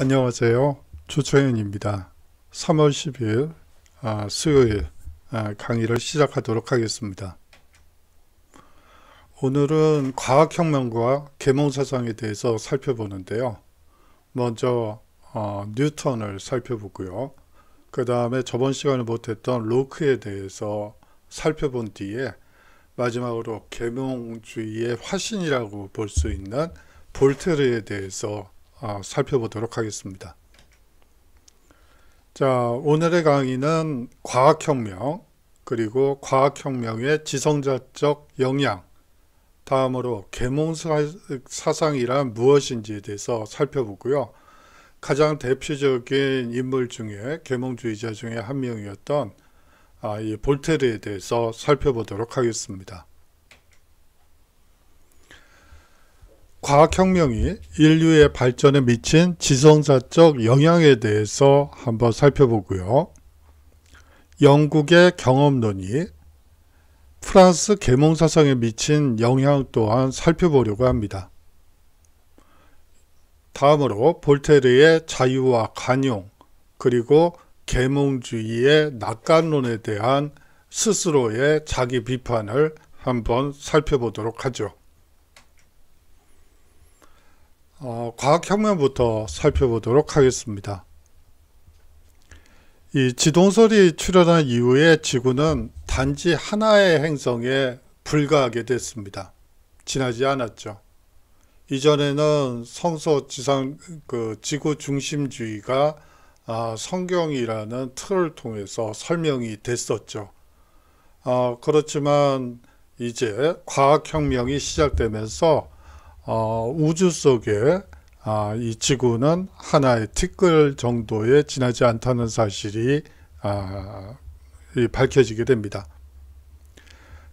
안녕하세요. 조초현입니다. 3월 10일 아, 수요일 아, 강의를 시작하도록 하겠습니다. 오늘은 과학혁명과 계몽사상에 대해서 살펴보는데요. 먼저 어, 뉴턴을 살펴보고요. 그 다음에 저번 시간에 못했던 로크에 대해서 살펴본 뒤에 마지막으로 계몽주의의 화신이라고 볼 수 있는 볼테르에 대해서 어, 살펴보도록 하겠습니다. 자, 오늘의 강의는 과학혁명, 그리고 과학혁명의 지성자적 영향, 다음으로 계몽사상이란 무엇인지에 대해서 살펴보고요. 가장 대표적인 인물 중에 계몽주의자 중에 한 명이었던 아, 이 볼테르에 대해서 살펴보도록 하겠습니다. 과학혁명이 인류의 발전에 미친 지성사적 영향에 대해서 한번 살펴보고요. 영국의 경험론이 프랑스 계몽사상에 미친 영향 또한 살펴보려고 합니다. 다음으로 볼테르의 자유와 관용 그리고 계몽주의의 낙관론에 대한 스스로의 자기 비판을 한번 살펴보도록 하죠. 어, 과학혁명부터 살펴보도록 하겠습니다. 이 지동설이 출현한 이후에 지구는 단지 하나의 행성에 불과하게 됐습니다. 지나지 않았죠. 이전에는 성서 지상 그 지구 중심주의가 아, 성경이라는 틀을 통해서 설명이 됐었죠. 아, 그렇지만 이제 과학혁명이 시작되면서 어, 우주 속에 아, 이 지구는 하나의 티끌 정도에 지나지 않다는 사실이 아, 밝혀지게 됩니다.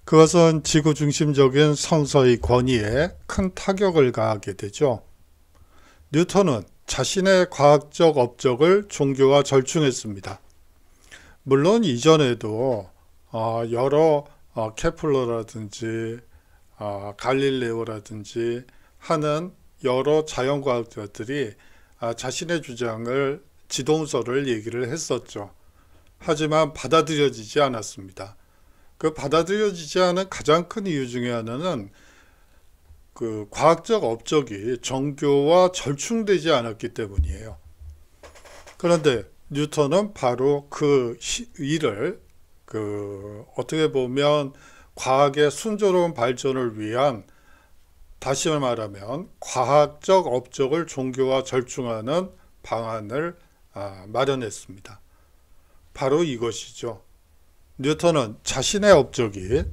그것은 지구 중심적인 성서의 권위에 큰 타격을 가하게 되죠. 뉴턴은 자신의 과학적 업적을 종교와 절충했습니다. 물론 이전에도 어, 여러 어, 케플러라든지 어, 갈릴레오라든지 하는 여러 자연과학자들이 아, 자신의 주장을 지동설을 얘기를 했었죠. 하지만 받아들여지지 않았습니다. 그 받아들여지지 않은 가장 큰 이유 중에 하나는 그 과학적 업적이 정교와 절충되지 않았기 때문이에요. 그런데 뉴턴은 바로 그 일을 그 어떻게 보면 과학의 순조로운 발전을 위한 다시 말하면 과학적 업적을 종교와 절충하는 방안을 아, 마련했습니다. 바로 이것이죠. 뉴턴은 자신의 업적이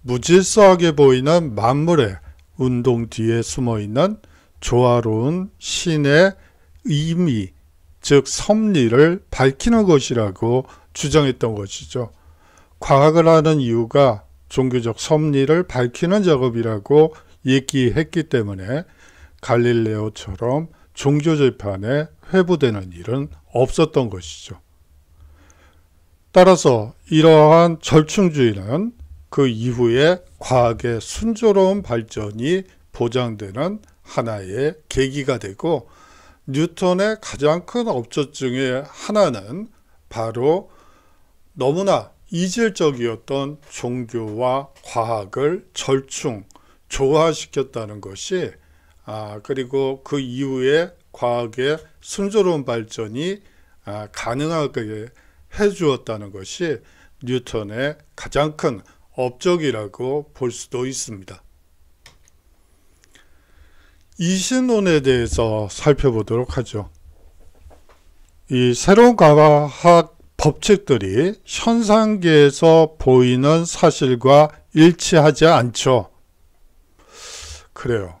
무질서하게 보이는 만물의 운동 뒤에 숨어있는 조화로운 신의 의미, 즉 섭리를 밝히는 것이라고 주장했던 것이죠. 과학을 하는 이유가 종교적 섭리를 밝히는 작업이라고 얘기했기 때문에 갈릴레오처럼 종교재판에 회부되는 일은 없었던 것이죠. 따라서 이러한 절충주의는 그 이후에 과학의 순조로운 발전이 보장되는 하나의 계기가 되고 뉴턴의 가장 큰 업적중의 하나는 바로 너무나 이질적이었던 종교와 과학을 절충, 조화시켰다는 것이 아, 그리고 그 이후에 과학의 순조로운 발전이 아, 가능하게 해주었다는 것이 뉴턴의 가장 큰 업적이라고 볼 수도 있습니다. 이신론에 대해서 살펴보도록 하죠. 이 새로운 과학 법칙들이 현상계에서 보이는 사실과 일치하지 않죠. 그래요.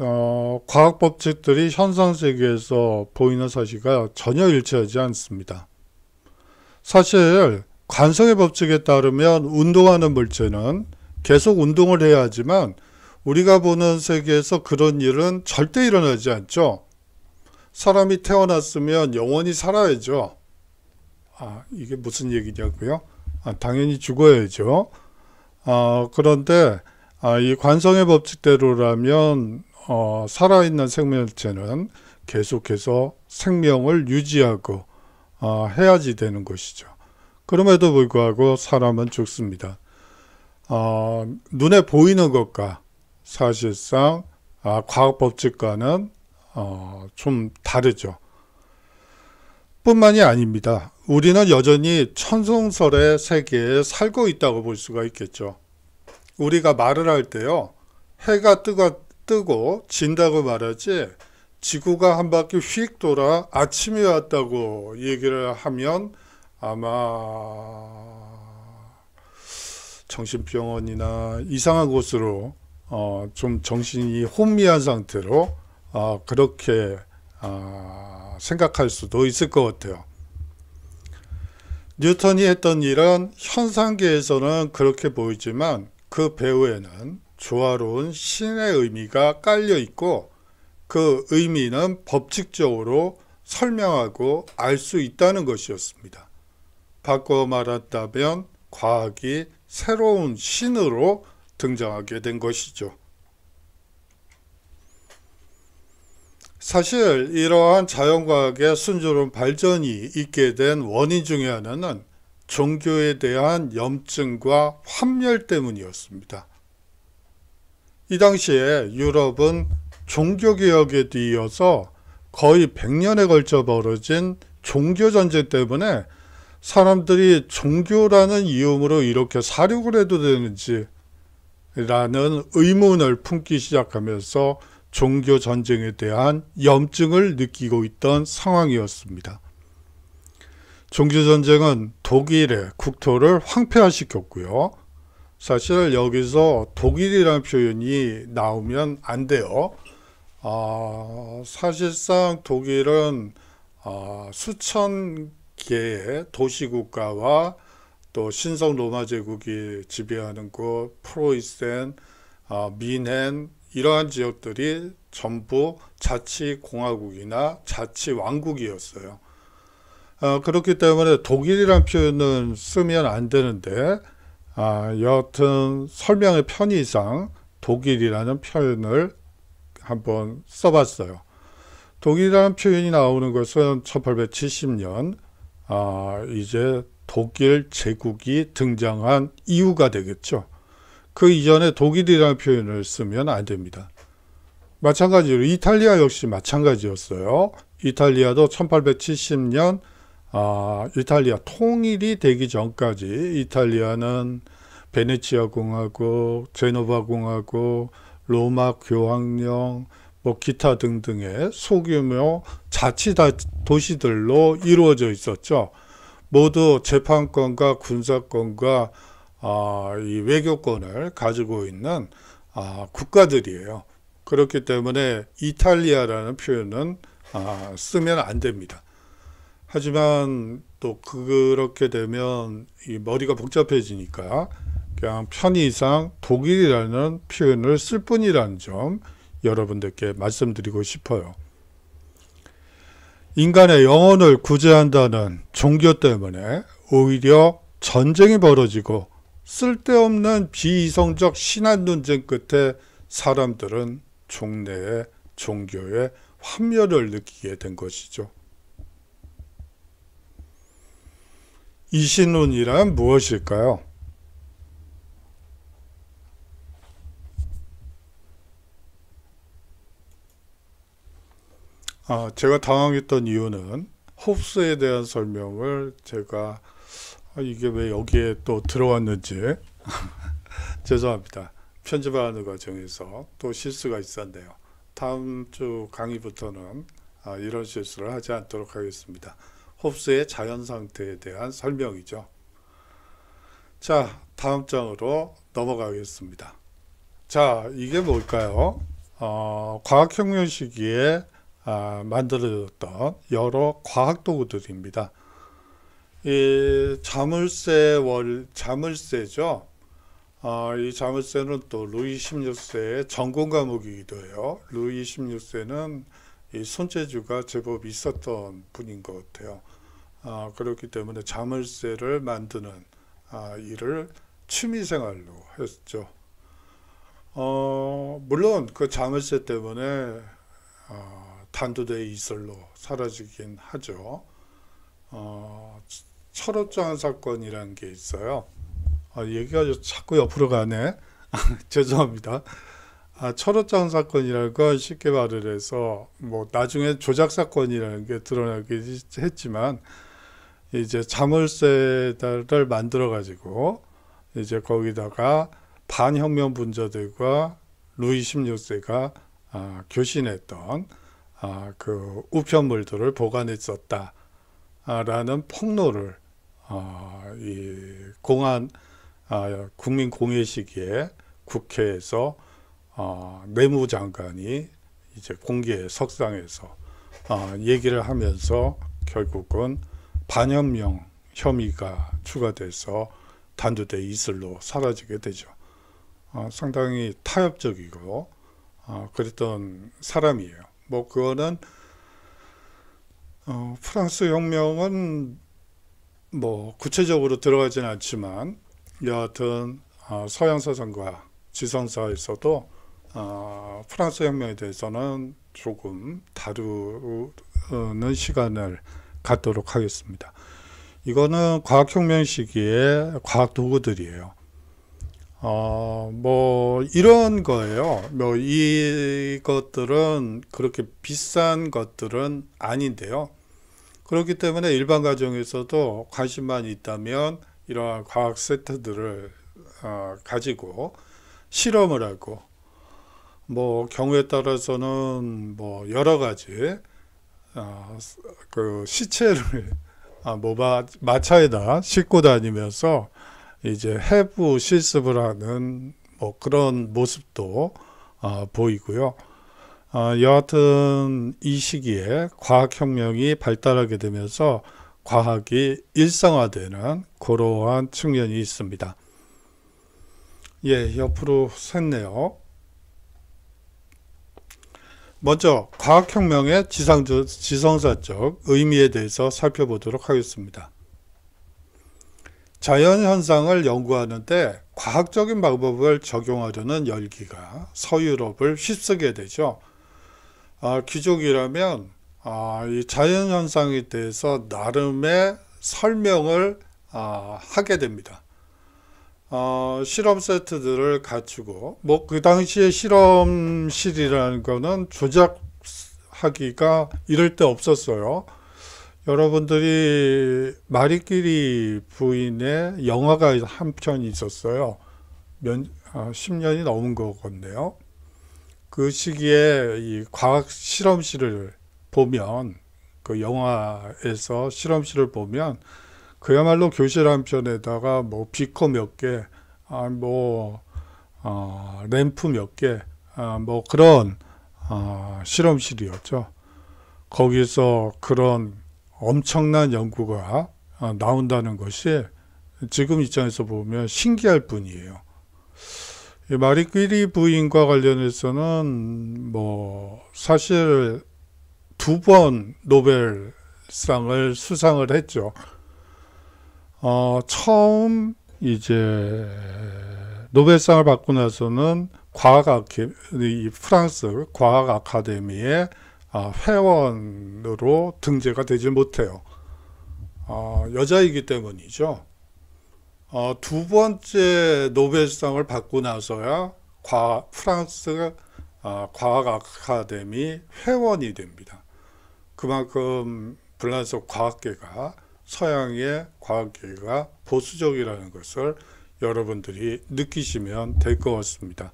어, 과학 법칙들이 현상 세계에서 보이는 사실과 전혀 일치하지 않습니다. 사실 관성의 법칙에 따르면 운동하는 물체는 계속 운동을 해야 하지만 우리가 보는 세계에서 그런 일은 절대 일어나지 않죠. 사람이 태어났으면 영원히 살아야죠. 아, 이게 무슨 얘기냐고요? 아, 당연히 죽어야죠. 아, 그런데 아, 이 관성의 법칙대로라면 어, 살아있는 생명체는 계속해서 생명을 유지하고 어, 해야지 되는 것이죠. 그럼에도 불구하고 사람은 죽습니다. 어, 눈에 보이는 것과 사실상 아, 과학 법칙과는 어, 좀 다르죠. 뿐만이 아닙니다. 우리는 여전히 천성설의 세계에 살고 있다고 볼 수가 있겠죠. 우리가 말을 할 때요. 해가 뜨가, 뜨고 진다고 말하지 지구가 한 바퀴 휙 돌아 아침이 왔다고 얘기를 하면 아마 정신병원이나 이상한 곳으로 어, 좀 정신이 혼미한 상태로 어, 그렇게 어, 생각할 수도 있을 것 같아요. 뉴턴이 했던 일은 현상계에서는 그렇게 보이지만 그 배우에는 조화로운 신의 의미가 깔려 있고 그 의미는 법칙적으로 설명하고 알 수 있다는 것이었습니다. 바꿔 말한다면 과학이 새로운 신으로 등장하게 된 것이죠. 사실 이러한 자연과학의 순조로운 발전이 있게 된 원인 중에 하나는 종교에 대한 염증과 환멸 때문이었습니다. 이 당시에 유럽은 종교개혁에 뒤이어서 거의 100년에 걸쳐 벌어진 종교전쟁 때문에 사람들이 종교라는 이름으로 이렇게 사륙을 해도 되는지 라는 의문을 품기 시작하면서 종교전쟁에 대한 염증을 느끼고 있던 상황이었습니다. 종교전쟁은 독일의 국토를 황폐화시켰고요. 사실 여기서 독일이라는 표현이 나오면 안 돼요. 어, 사실상 독일은 어, 수천 개의 도시국가와 또 신성 로마 제국이 지배하는 곳 프로이센, 어, 아, 민헨 이러한 지역들이 전부 자치공화국이나 자치왕국이었어요. 어, 그렇기 때문에 독일이란 표현은 쓰면 안 되는데 아, 여하튼 설명의 편의상 독일이라는 표현을 한번 써봤어요. 독일이라는 표현이 나오는 것은 1870년 아, 이제 독일 제국이 등장한 이유가 되겠죠. 그 이전에 독일이라는 표현을 쓰면 안 됩니다. 마찬가지로 이탈리아 역시 마찬가지였어요. 이탈리아도 1870년 아, 이탈리아 통일이 되기 전까지 이탈리아는 베네치아 공화국, 제노바 공화국, 로마 교황령, 뭐 기타 등등의 소규모 자치 다 도시들로 이루어져 있었죠. 모두 재판권과 군사권과 아, 이 외교권을 가지고 있는 아, 국가들이에요. 그렇기 때문에 이탈리아라는 표현은 아, 쓰면 안 됩니다. 하지만 또 그렇게 되면 이 머리가 복잡해지니까 그냥 편의상 독일이라는 표현을 쓸 뿐이라는 점 여러분들께 말씀드리고 싶어요. 인간의 영혼을 구제한다는 종교 때문에 오히려 전쟁이 벌어지고 쓸데없는 비이성적 신한 논쟁 끝에 사람들은 종래의 종교에 환멸을 느끼게 된 것이죠. 이신론이란 무엇일까요? 아, 제가 당황했던 이유는 홉스에 대한 설명을 제가 아, 이게 왜 여기에 또 들어왔는지 죄송합니다. 편집하는 과정에서 또 실수가 있었네요. 다음 주 강의부터는 아, 이런 실수를 하지 않도록 하겠습니다. 홉스의 자연 상태에 대한 설명이죠. 자, 다음 장으로 넘어가겠습니다. 자, 이게 뭘까요? 어, 과학혁명 시기에 아, 만들어졌던 여러 과학 도구들입니다. 이 자물쇠 월 자물쇠죠. 어, 이 자물쇠는 또 루이 16세의 전공 과목이기도 해요. 루이 16세는 이 손재주가 제법 있었던 분인 것 같아요. 어, 그렇기 때문에 자물쇠를 만드는 아, 일을 취미생활로 했죠. 어, 물론 그 자물쇠 때문에 어, 단두대 이슬로 사라지긴 하죠. 어, 철업장 사건이라는 게 있어요. 아, 얘기가 자꾸 옆으로 가네. 죄송합니다. 아, 철업장 사건이라는 건 쉽게 말을 해서 뭐 나중에 조작 사건이라는 게 드러나긴 했지만 이제 자물쇠를 만들어 가지고 이제 거기다가 반혁명 분자들과 루이 16세가 아, 교신했던 아, 그 우편물들을 보관했었다라는 폭로를 아, 이 공안 아, 국민공회 시기에 국회에서 어, 내무장관이 이제 공개 석상에서 어, 얘기를 하면서 결국은 반염명 혐의가 추가돼서 단두대 이슬로 사라지게 되죠. 어, 상당히 타협적이고 어, 그랬던 사람이에요. 뭐 그거는 어, 프랑스 혁명은 뭐 구체적으로 들어가지는 않지만 여하튼 어, 서양 사상과 지성사에서도 어, 프랑스 혁명에 대해서는 조금 다루는 시간을 갖도록 하겠습니다. 이거는 과학혁명 시기에 과학 도구들이에요. 어, 뭐, 이런 거예요. 뭐, 이것들은 그렇게 비싼 것들은 아닌데요. 그렇기 때문에 일반 가정에서도 관심만 있다면 이러한 과학 세트들을 어, 가지고 실험을 하고, 뭐, 경우에 따라서는 뭐, 여러 가지 아, 그 시체를 아, 모 마차에다 싣고 다니면서 이제 해부 실습을 하는 뭐 그런 모습도 아, 보이고요. 아, 여하튼 이 시기에 과학혁명이 발달하게 되면서 과학이 일상화되는 그러한 측면이 있습니다. 예, 옆으로 샜네요. 먼저 과학혁명의 지상주, 지성사적 의미에 대해서 살펴보도록 하겠습니다. 자연현상을 연구하는데 과학적인 방법을 적용하려는 열기가 서유럽을 휩쓰게 되죠. 아, 귀족이라면 아, 이 자연현상에 대해서 나름의 설명을 아, 하게 됩니다. 어, 실험 세트들을 갖추고 뭐 그 당시에 실험실이라는 거는 조작하기가 이럴 때 없었어요. 여러분들이 마리끼리 부인의 영화가 한 편 있었어요. 몇, 아, 어, 10년이 넘은 거건데요. 그 시기에 이 과학 실험실을 보면 그 영화에서 실험실을 보면 그야말로 교실 한편에다가 뭐 비커 몇 개, 아, 뭐, 어, 램프 몇 개, 아, 뭐 그런 어, 실험실이었죠. 거기서 그런 엄청난 연구가 아, 나온다는 것이 지금 입장에서 보면 신기할 뿐이에요. 마리 퀴리 부인과 관련해서는 뭐 사실 두 번 노벨상을 수상을 했죠. 어, 처음 이제 노벨상을 받고 나서는 과학 아케 이 프랑스 과학 아카데미의 아, 회원으로 등재가 되지 못해요. 어, 여자이기 때문이죠. 어, 두 번째 노벨상을 받고 나서야 과, 프랑스 어, 과학 아카데미 회원이 됩니다. 그만큼 불란서 과학계가 서양의 과학계가 보수적이라는 것을 여러분들이 느끼시면 될 것 같습니다.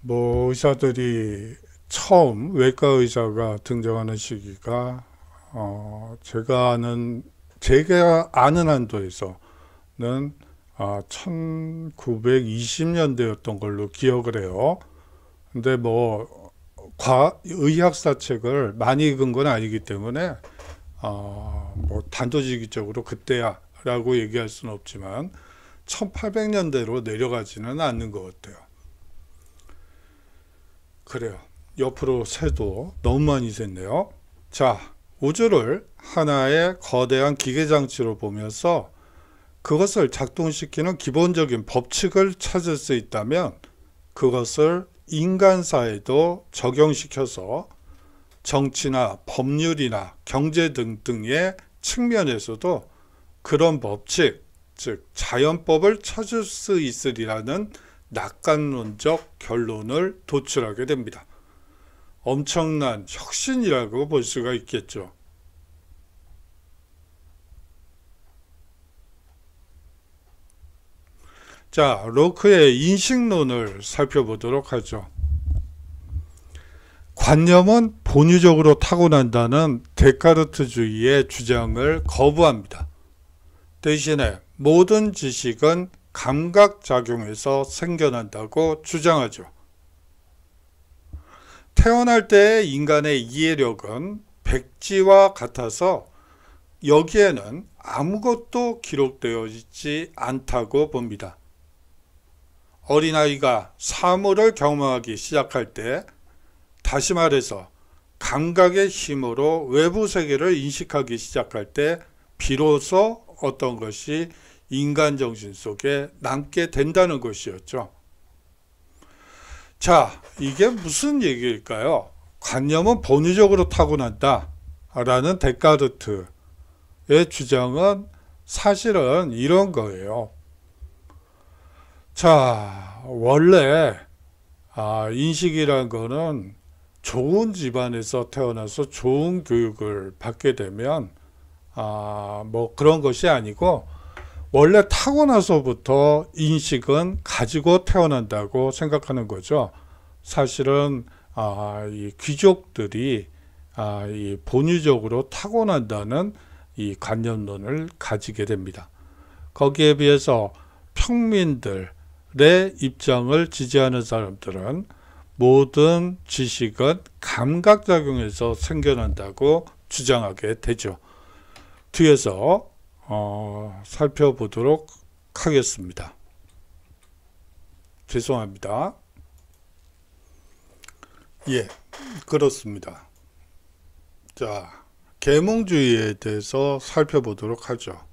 뭐 의사들이 처음 외과 의사가 등장하는 시기가 어 제가 아는 제가 아는 한도에서는 아 1920년대였던 걸로 기억을 해요. 근데 뭐 과, 의학사책을 많이 읽은 건 아니기 때문에 어, 뭐 단도직입적으로 그때야라고 얘기할 수는 없지만 1800년대로 내려가지는 않는 것 같아요. 그래요. 옆으로 새도 너무 많이 샜네요. 자, 우주를 하나의 거대한 기계장치로 보면서 그것을 작동시키는 기본적인 법칙을 찾을 수 있다면 그것을 인간사에도 적용시켜서 정치나 법률이나 경제 등등의 측면에서도 그런 법칙, 즉 자연법을 찾을 수 있으리라는 낙관론적 결론을 도출하게 됩니다. 엄청난 혁신이라고 볼 수가 있겠죠. 자, 로크의 인식론을 살펴보도록 하죠. 관념은 본유적으로 타고난다는 데카르트주의의 주장을 거부합니다. 대신에 모든 지식은 감각작용에서 생겨난다고 주장하죠. 태어날 때 인간의 이해력은 백지와 같아서 여기에는 아무것도 기록되어 있지 않다고 봅니다. 어린아이가 사물을 경험하기 시작할 때 다시 말해서 감각의 힘으로 외부 세계를 인식하기 시작할 때 비로소 어떤 것이 인간 정신 속에 남게 된다는 것이었죠. 자, 이게 무슨 얘기일까요? 관념은 본의적으로 타고난다 라는 데카르트의 주장은 사실은 이런 거예요. 자, 원래 아, 인식이란 거는 좋은 집안에서 태어나서 좋은 교육을 받게 되면 아, 뭐 그런 것이 아니고 원래 타고나서부터 인식은 가지고 태어난다고 생각하는 거죠. 사실은 아, 이 귀족들이 아, 이 본유적으로 타고난다는 이 관념론을 가지게 됩니다. 거기에 비해서 평민들의 입장을 지지하는 사람들은 모든 지식은 감각작용에서 생겨난다고 주장하게 되죠. 뒤에서 어, 살펴보도록 하겠습니다. 죄송합니다. 예, 그렇습니다. 자, 계몽주의에 대해서 살펴보도록 하죠.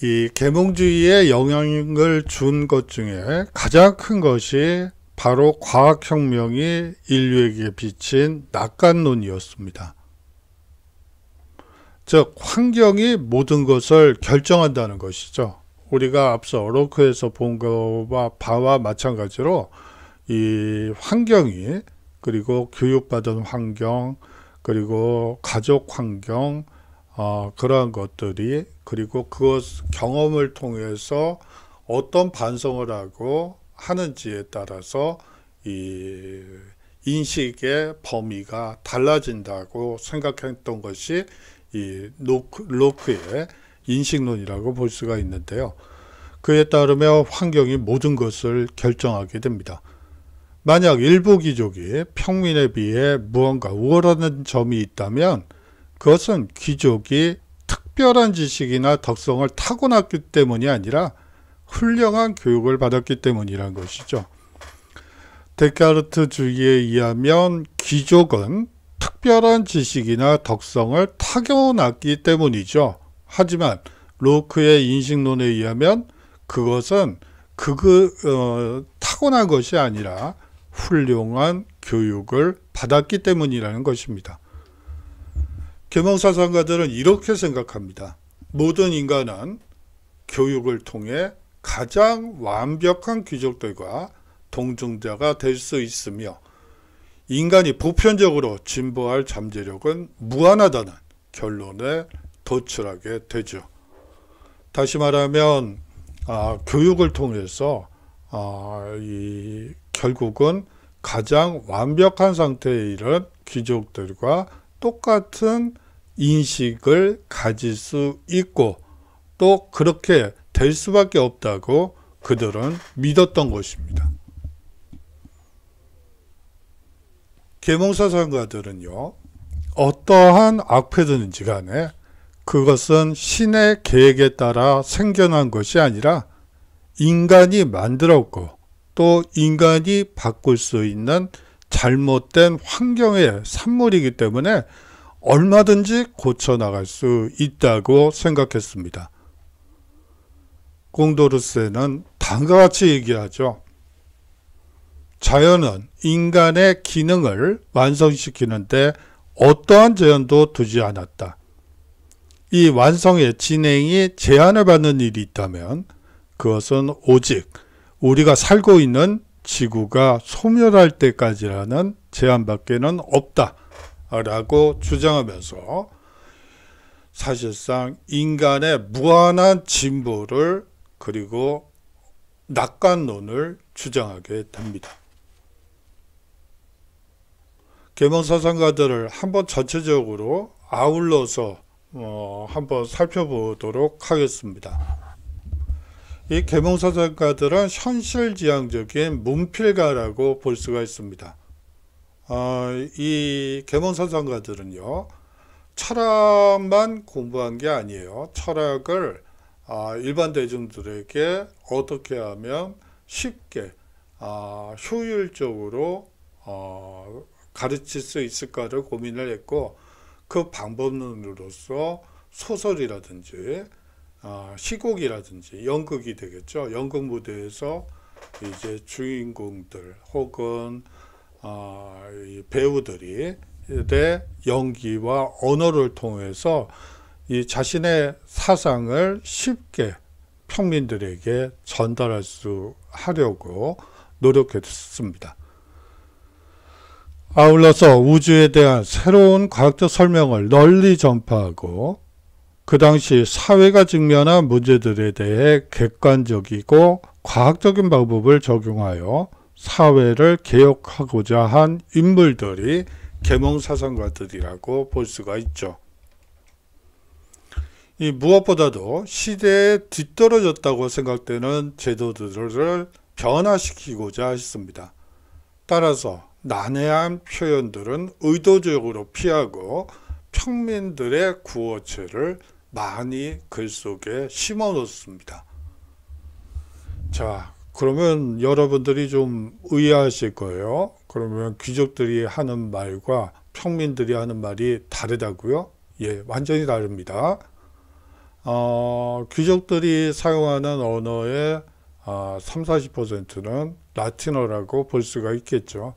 이 계몽주의에 영향을 준 것 중에 가장 큰 것이 바로 과학혁명이 인류에게 비친 낙관론이었습니다. 즉 환경이 모든 것을 결정한다는 것이죠. 우리가 앞서 로크에서 본 것과 바와 마찬가지로 이 환경이 그리고 교육받은 환경 그리고 가족 환경 어, 그러한 것들이 그리고 그 경험을 통해서 어떤 반성을 하고 하는지에 따라서 이 인식의 범위가 달라진다고 생각했던 것이 이 로크, 로크의 인식론이라고 볼 수가 있는데요. 그에 따르면 환경이 모든 것을 결정하게 됩니다. 만약 일부 귀족이 평민에 비해 무언가 우월한 점이 있다면 그것은 귀족이 특별한 지식이나 덕성을 타고났기 때문이 아니라 훌륭한 교육을 받았기 때문이란 것이죠. 데카르트 주의에 의하면 귀족은 특별한 지식이나 덕성을 타고났기 때문이죠. 하지만 로크의 인식론에 의하면 그것은 그그 어, 타고난 것이 아니라 훌륭한 교육을 받았기 때문이라는 것입니다. 계몽사상가들은 이렇게 생각합니다. 모든 인간은 교육을 통해 가장 완벽한 귀족들과 동정자가 될 수 있으며 인간이 보편적으로 진보할 잠재력은 무한하다는 결론에 도출하게 되죠. 다시 말하면 아, 교육을 통해서 아, 결국은 가장 완벽한 상태에 이른 귀족들과 똑같은 인식을 가질 수 있고 또 그렇게 될 수밖에 없다고 그들은 믿었던 것입니다. 계몽사 선가들은요. 어떠한 악패든지 간에 그것은 신의 계획에 따라 생겨난 것이 아니라 인간이 만들었고 또 인간이 바꿀 수 있는 잘못된 환경의 산물이기 때문에 얼마든지 고쳐나갈 수 있다고 생각했습니다. 공도르세는 다음과 같이 얘기하죠. 자연은 인간의 기능을 완성시키는데 어떠한 제한도 두지 않았다. 이 완성의 진행이 제한을 받는 일이 있다면 그것은 오직 우리가 살고 있는 지구가 소멸할 때까지라는 제한밖에는 없다라고 주장하면서 사실상 인간의 무한한 진보를 그리고 낙관론을 주장하게 됩니다. 계몽사상가들을 한번 전체적으로 아울러서 어, 한번 살펴보도록 하겠습니다. 이계몽사 작가들은 현실지향적인 문필가라고 볼 수가 있습니다. 어, 이 계몽서 작가들은요. 철학만 공부한 게 아니에요. 철학을 아, 일반 대중들에게 어떻게 하면 쉽게 아, 효율적으로 어, 가르칠 수 있을까를 고민을 했고 그 방법론으로서 소설이라든지 아, 시곡이라든지 연극이 되겠죠. 연극 무대에서 이제 주인공들 혹은 아, 배우들이 내 연기와 언어를 통해서 이 자신의 사상을 쉽게 평민들에게 전달할 수 하려고 노력했습니다. 아울러서 우주에 대한 새로운 과학적 설명을 널리 전파하고 그 당시 사회가 직면한 문제들에 대해 객관적이고 과학적인 방법을 적용하여 사회를 개혁하고자 한 인물들이 계몽사상가들이라고 볼 수가 있죠. 이 무엇보다도 시대에 뒤떨어졌다고 생각되는 제도들을 변화시키고자 했습니다. 따라서 난해한 표현들은 의도적으로 피하고 평민들의 구어체를 많이 글 속에 심어 놓습니다. 자, 그러면 여러분들이 좀 의아하실 거예요. 그러면 귀족들이 하는 말과 평민들이 하는 말이 다르다고요? 예, 완전히 다릅니다. 어, 귀족들이 사용하는 언어의 어, 3, 40%는 라틴어라고 볼 수가 있겠죠.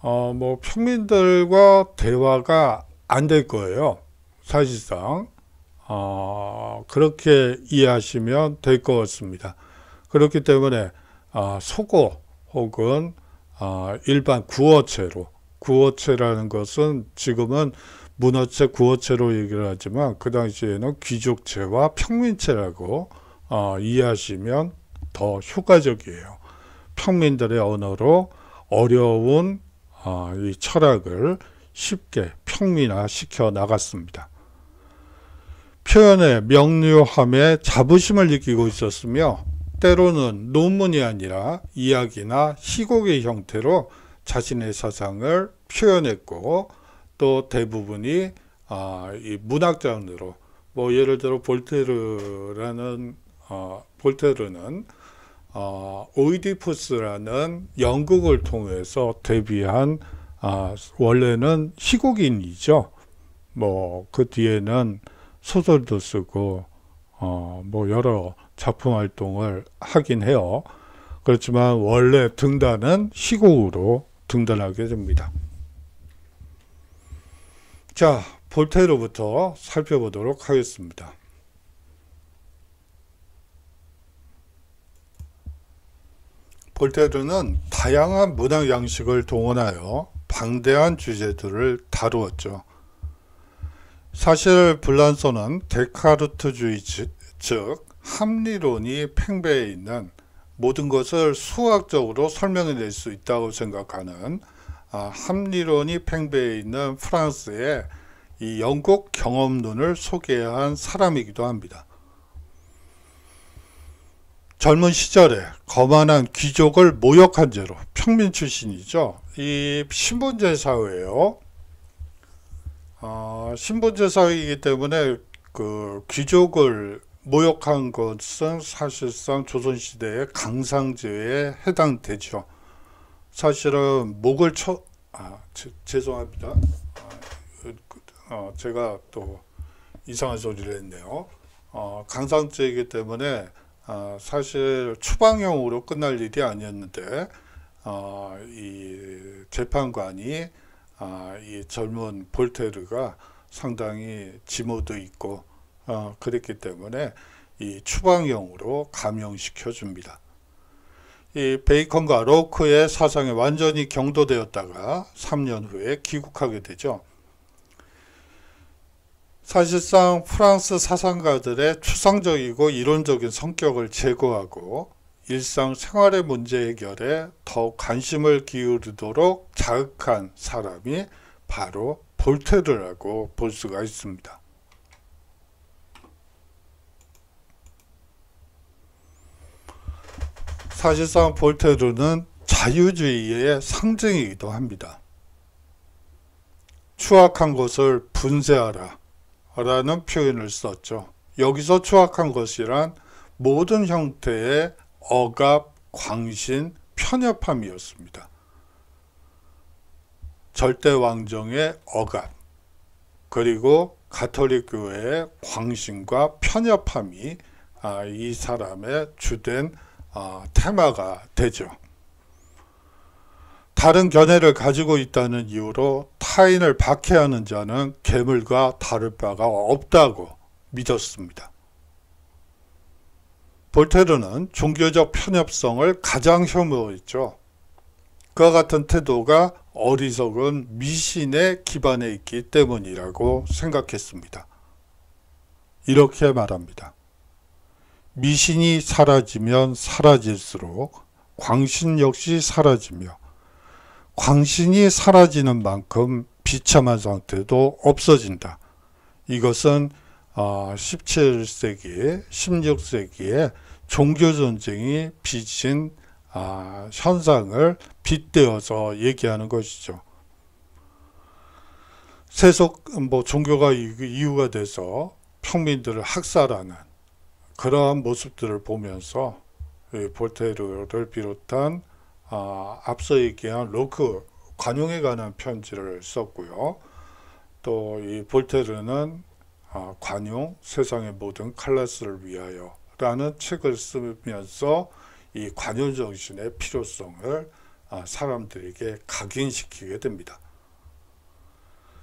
어, 뭐 평민들과 대화가 안 될 거예요. 사실상 어, 그렇게 이해하시면 될 것 같습니다. 그렇기 때문에 어, 속어 혹은 어, 일반 구어체로 구어체라는 것은 지금은 문어체 구어체로 얘기를 하지만 그 당시에는 귀족체와 평민체라고 어, 이해하시면 더 효과적이에요. 평민들의 언어로 어려운 어, 이 철학을 쉽게 평민화시켜 나갔습니다. 표현의 명료함에 자부심을 느끼고 있었으며 때로는 논문이 아니라 이야기나 시곡의 형태로 자신의 사상을 표현했고 또 대부분이 아, 이 문학 장르로 뭐 예를 들어 볼테르라는 어, 볼테르는 어, 오이디푸스라는 연극을 통해서 데뷔한 아, 원래는 시국인이죠. 뭐 그 뒤에는 소설도 쓰고 어, 뭐 여러 작품 활동을 하긴 해요. 그렇지만 원래 등단은 시공으로 등단하게 됩니다. 자, 볼테로부터 살펴보도록 하겠습니다. 볼테르는 다양한 문학 양식을 동원하여 방대한 주제들을 다루었죠. 사실 블란서는 데카르트주의 즉 합리론이 팽배해 있는 모든 것을 수학적으로 설명해 낼 수 있다고 생각하는 아, 합리론이 팽배해 있는 프랑스의 이 영국 경험론을 소개한 사람이기도 합니다. 젊은 시절에 거만한 귀족을 모욕한 죄로 평민 출신이죠. 이 신분제 사회요 어, 신분제사이기 때문에 그 귀족을 모욕한 것은 사실상 조선시대의 강상제에 해당되죠. 사실은 목을 쳐, 아, 제, 죄송합니다. 아, 그, 어, 제가 또 이상한 소리를 했네요. 어, 강상제이기 때문에 아, 사실 추방형으로 끝날 일이 아니었는데 어, 이 재판관이 아, 이 젊은 볼테르가 상당히 지모도 있고 어, 그랬기 때문에 이 추방형으로 감형시켜 줍니다. 이 베이컨과 로크의 사상에 완전히 경도되었다가 3년 후에 귀국하게 되죠. 사실상 프랑스 사상가들의 추상적이고 이론적인 성격을 제거하고 일상생활의 문제 해결에 더 관심을 기울이도록 자극한 사람이 바로 볼테르라고 볼 수가 있습니다. 사실상 볼테르는 자유주의의 상징이기도 합니다. 추악한 것을 분쇄하라 라는 표현을 썼죠. 여기서 추악한 것이란 모든 형태의 억압, 광신, 편협함이었습니다. 절대 왕정의 억압, 그리고 가톨릭 교회의 광신과 편협함이 아, 이 사람의 주된 아, 테마가 되죠. 다른 견해를 가지고 있다는 이유로 타인을 박해하는 자는 괴물과 다를 바가 없다고 믿었습니다. 볼테르는 종교적 편협성을 가장 혐오했죠. 그와 같은 태도가 어리석은 미신에 기반해 있기 때문이라고 생각했습니다. 이렇게 말합니다. 미신이 사라지면 사라질수록 광신 역시 사라지며 광신이 사라지는 만큼 비참한 상태도 없어진다. 이것은 17세기, 아, 16세기에 종교 전쟁이 빚은 아, 현상을 빗대어서 얘기하는 것이죠. 세속 뭐 종교가 이유가 돼서 평민들을 학살하는 그러한 모습들을 보면서 예, 볼테르를 비롯한 아, 앞서 얘기한 로크 관용에 관한 편지를 썼고요. 또 이 볼테르는 아, 관용 세상의 모든 칼라스를 위하여 라는 책을 쓰면서 이 관용 정신의 필요성을 아, 사람들에게 각인시키게 됩니다.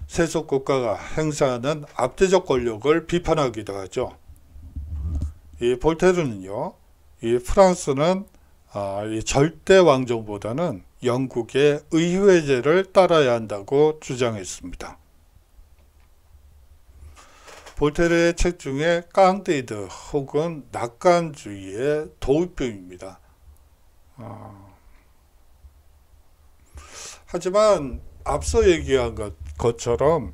세속 국가가 행사하는 압도적 권력을 비판하기도 하죠. 이 볼테르는요, 이 프랑스는 아, 이 절대 왕정보다는 영국의 의회제를 따라야 한다고 주장했습니다. 볼테르의 책 중에 깡데이드 혹은 낙관주의의 도입병입니다. 어. 아. 하지만 앞서 얘기한 것, 것처럼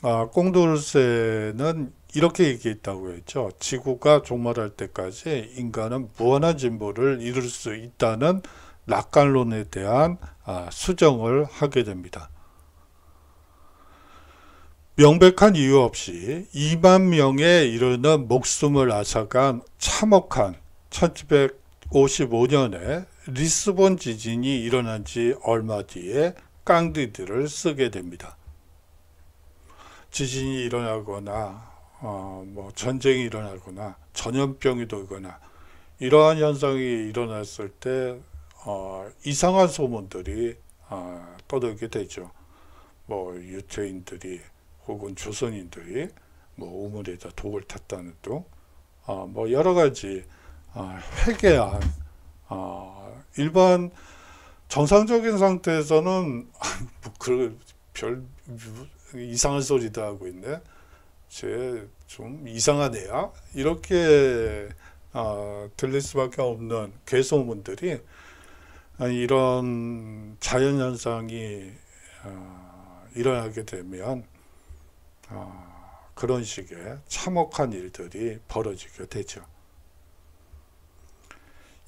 아, 꽁도세는 이렇게 얘기했다고 했죠. 지구가 종말할 때까지 인간은 무한한 진보를 이룰 수 있다는 낙관론에 대한 아, 수정을 하게 됩니다. 명백한 이유 없이 2만 명에 이르는 목숨을 앗아간 참혹한 1755년에 리스본 지진이 일어난 지 얼마 뒤에 깡디들을 쓰게 됩니다. 지진이 일어나거나 어, 뭐 전쟁이 일어나거나 전염병이 돌거나 이러한 현상이 일어났을 때 어, 이상한 소문들이 어, 떠들게 되죠. 뭐 유태인들이 혹은 조선인들이 뭐 우물에다 독을 탔다는 또, 어, 뭐 여러 가지 어, 회개한 어, 일반 정상적인 상태에서는 뭐 그별 이상한 소리도 하고 있네. 쟤좀 이상한 애야. 이렇게 어, 들릴 수밖에 없는 괴소문들이 이런 자연현상이 어, 일어나게 되면 어, 그런 식의 참혹한 일들이 벌어지게 되죠.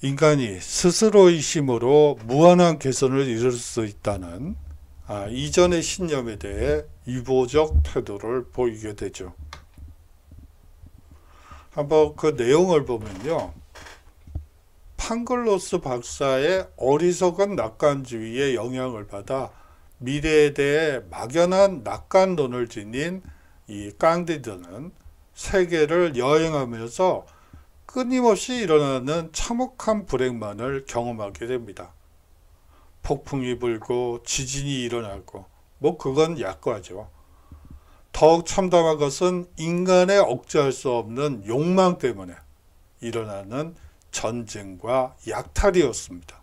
인간이 스스로의 힘으로 무한한 개선을 이룰 수 있다는 아, 이전의 신념에 대해 이보적 태도를 보이게 되죠. 한번 그 내용을 보면요. 판글로스 박사의 어리석은 낙관주의에 영향을 받아 미래에 대해 막연한 낙관론을 지닌 이 깡디드는 세계를 여행하면서 끊임없이 일어나는 참혹한 불행만을 경험하게 됩니다. 폭풍이 불고 지진이 일어나고 뭐 그건 약과죠. 더욱 참담한 것은 인간의 억제할 수 없는 욕망 때문에 일어나는 전쟁과 약탈이었습니다.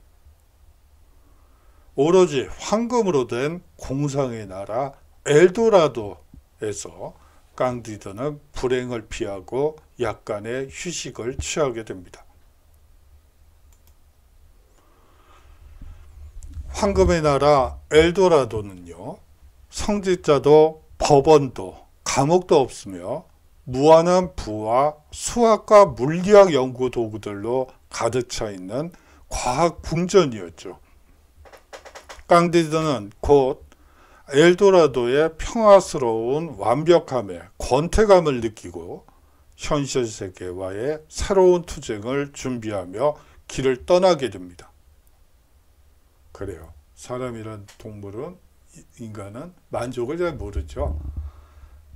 오로지 황금으로 된 공상의 나라 엘도라도에서 깡디드는 불행을 피하고 약간의 휴식을 취하게 됩니다. 황금의 나라 엘도라도는요. 성직자도 법원도 감옥도 없으며 무한한 부와 수학과 물리학 연구 도구들로 가득 차 있는 과학 궁전이었죠. 깡디드는 곧 엘도라도의 평화스러운 완벽함에 권태감을 느끼고 현실 세계와의 새로운 투쟁을 준비하며 길을 떠나게 됩니다. 그래요. 사람이란 동물은 인간은 만족을 잘 모르죠.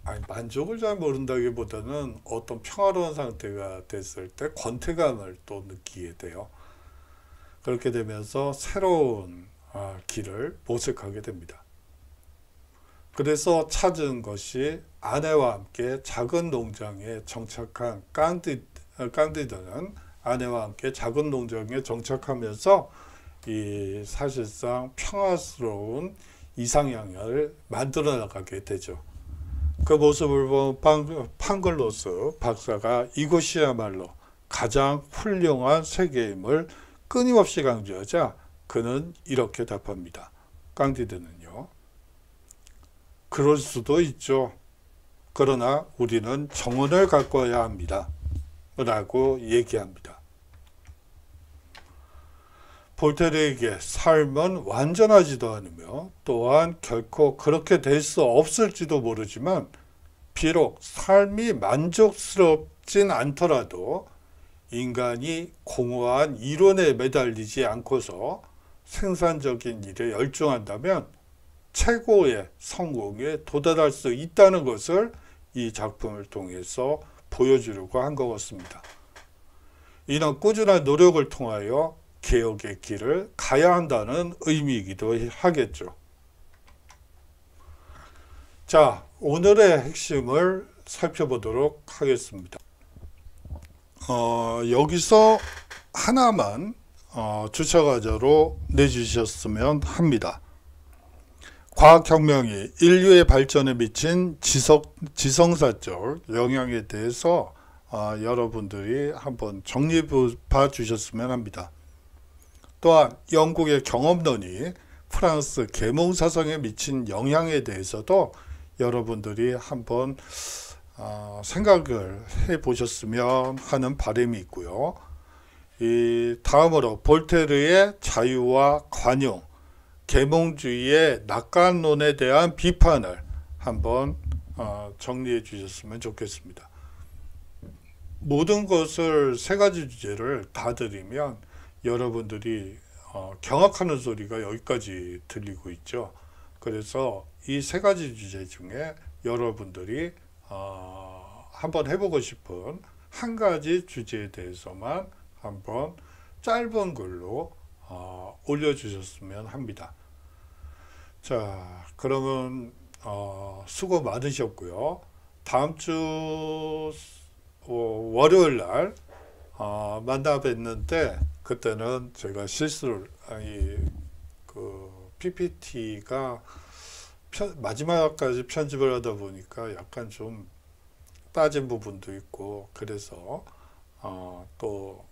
아니 만족을 잘 모른다기보다는 어떤 평화로운 상태가 됐을 때 권태감을 또 느끼게 돼요. 그렇게 되면서 새로운 아, 길을 모색하게 됩니다. 그래서 찾은 것이 아내와 함께 작은 농장에 정착한 깐디, 어, 깐디드는 아내와 함께 작은 농장에 정착하면서 이 사실상 평화스러운 이상향을 만들어 나가게 되죠. 그 모습을 본 판글로스 박사가 이곳이야말로 가장 훌륭한 세계임을 끊임없이 강조하자 그는 이렇게 답합니다. 깡디드는요. 그럴 수도 있죠. 그러나 우리는 정원을 가꿔야 합니다. 라고 얘기합니다. 볼테르에게 삶은 완전하지도 않으며 또한 결코 그렇게 될 수 없을지도 모르지만 비록 삶이 만족스럽진 않더라도 인간이 공허한 이론에 매달리지 않고서 생산적인 일에 열중한다면 최고의 성공에 도달할 수 있다는 것을 이 작품을 통해서 보여주려고 한 것 같습니다. 이는 꾸준한 노력을 통하여 개혁의 길을 가야 한다는 의미이기도 하겠죠. 자, 오늘의 핵심을 살펴보도록 하겠습니다. 어, 여기서 하나만 어, 주차과제로 내주셨으면 합니다. 과학혁명이 인류의 발전에 미친 지석, 지성사적 영향에 대해서 어, 여러분들이 한번 정리해 주셨으면 합니다. 또한 영국의 경험론이 프랑스 계몽사상에 미친 영향에 대해서도 여러분들이 한번 어, 생각을 해보셨으면 하는 바람이 있고요. 이 다음으로 볼테르의 자유와 관용, 계몽주의의 낙관론에 대한 비판을 한번 어, 정리해 주셨으면 좋겠습니다. 모든 것을 세 가지 주제를 다 드리면 여러분들이 어, 경악하는 소리가 여기까지 들리고 있죠. 그래서 이 세 가지 주제 중에 여러분들이 어, 한번 해보고 싶은 한 가지 주제에 대해서만 한번 짧은 글로 어, 올려주셨으면 합니다. 자 그러면 어, 수고 많으셨고요. 다음 주 어, 월요일 날 어, 만나 뵀는데 그때는 제가 실수를 아니 그 PPT가 편, 마지막까지 편집을 하다 보니까 약간 좀 빠진 부분도 있고 그래서 어, 또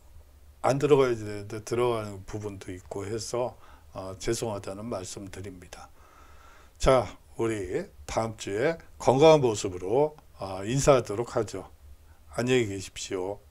안 들어가야 되는데 들어가는 부분도 있고 해서 어, 죄송하다는 말씀 드립니다. 자, 우리 다음 주에 건강한 모습으로 어, 인사하도록 하죠. 안녕히 계십시오.